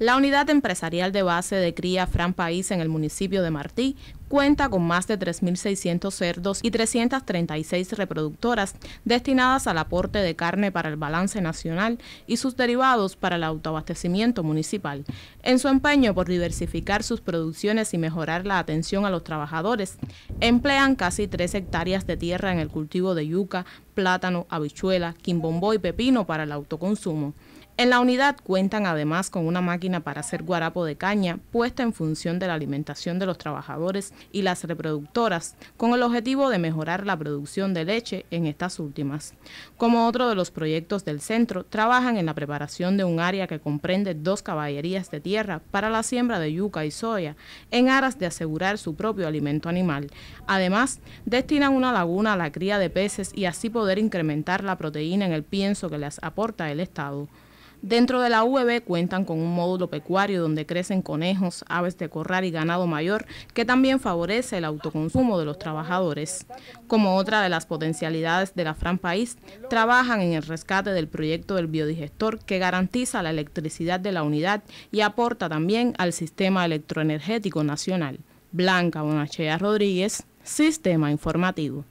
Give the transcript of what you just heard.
La unidad empresarial de base de cría Fran País en el municipio de Martí cuenta con más de 3.600 cerdos y 336 reproductoras destinadas al aporte de carne para el balance nacional y sus derivados para el autoabastecimiento municipal. En su empeño por diversificar sus producciones y mejorar la atención a los trabajadores, emplean casi tres hectáreas de tierra en el cultivo de yuca, plátano, habichuela, quimbombo y pepino para el autoconsumo. En la unidad cuentan además con una máquina para hacer guarapo de caña puesta en función de la alimentación de los trabajadores y las reproductoras, con el objetivo de mejorar la producción de leche en estas últimas. Como otro de los proyectos del centro, trabajan en la preparación de un área que comprende dos caballerías de tierra para la siembra de yuca y soya, en aras de asegurar su propio alimento animal. Además, destinan una laguna a la cría de peces y así poder incrementar la proteína en el pienso que les aporta el Estado. Dentro de la UEB cuentan con un módulo pecuario donde crecen conejos, aves de corral y ganado mayor, que también favorece el autoconsumo de los trabajadores. Como otra de las potencialidades de la Fran País, trabajan en el rescate del proyecto del biodigestor que garantiza la electricidad de la unidad y aporta también al sistema electroenergético nacional. Blanca Bonachea Rodríguez, Sistema Informativo.